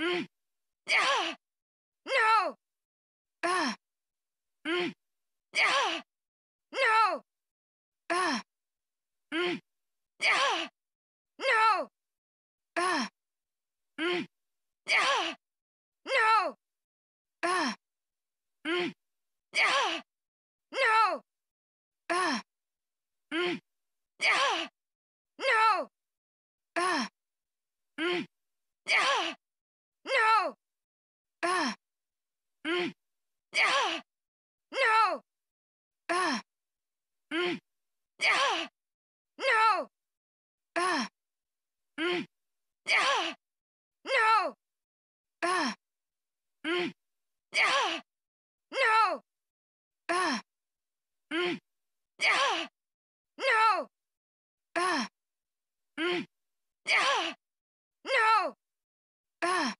Mm. Ah! No! Ah! Mm. Ah! No! Ah! Mm. Ah! No! Ah! Mm. Ah! Mm. Ah! No! Ah! Mm. Ah! No! Ah! Mm. Ah! No! Ah!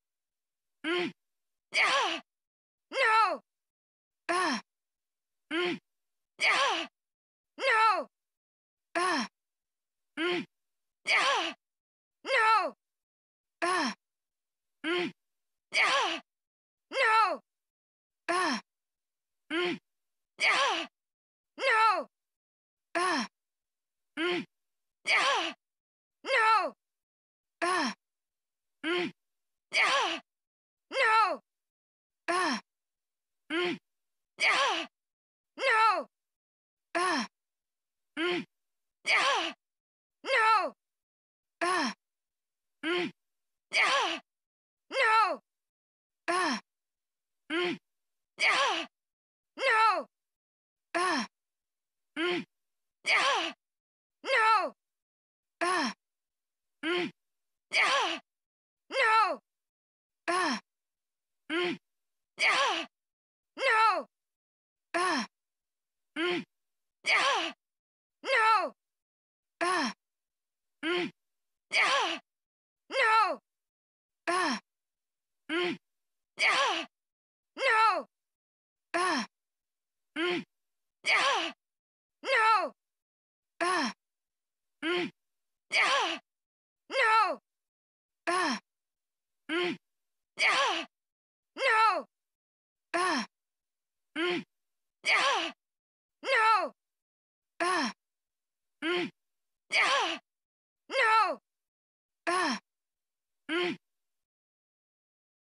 Mm. Ah! Mm. Ah! No! Ah! Mm. Ah! No! Ah! Mm. Ah! No! Ah! Mm. Ah! Mm. No! Ah! Mm. Ah!